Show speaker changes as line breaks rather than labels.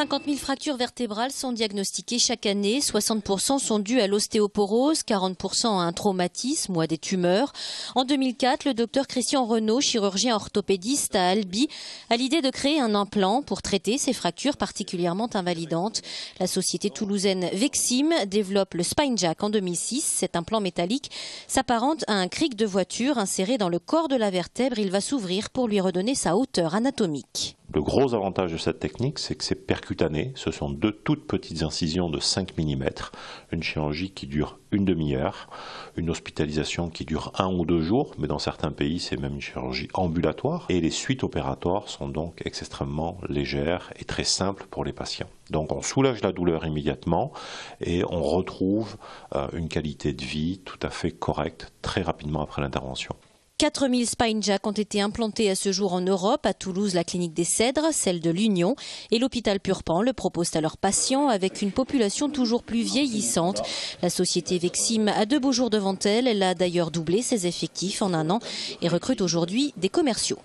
50 000 fractures vertébrales sont diagnostiquées chaque année. 60% sont dues à l'ostéoporose, 40% à un traumatisme ou à des tumeurs. En 2004, le docteur Christian Renaud, chirurgien orthopédiste à Albi, a l'idée de créer un implant pour traiter ces fractures particulièrement invalidantes. La société toulousaine Vexim développe le SpineJack Jack en 2006. Cet implant métallique s'apparente à un cric de voiture inséré dans le corps de la vertèbre. Il va s'ouvrir pour lui redonner sa hauteur anatomique.
Le gros avantage de cette technique, c'est que c'est percutané. Ce sont deux toutes petites incisions de 5 mm, une chirurgie qui dure une demi-heure, une hospitalisation qui dure un ou deux jours, mais dans certains pays, c'est même une chirurgie ambulatoire. Et les suites opératoires sont donc extrêmement légères et très simples pour les patients. Donc on soulage la douleur immédiatement et on retrouve euh, une qualité de vie tout à fait correcte très rapidement après l'intervention.
4000 spine jack ont été implantés à ce jour en Europe, à Toulouse la clinique des Cèdres, celle de l'Union et l'hôpital Purpan le proposent à leurs patients avec une population toujours plus vieillissante. La société Vexim a deux beaux jours devant elle, elle a d'ailleurs doublé ses effectifs en un an et recrute aujourd'hui des commerciaux.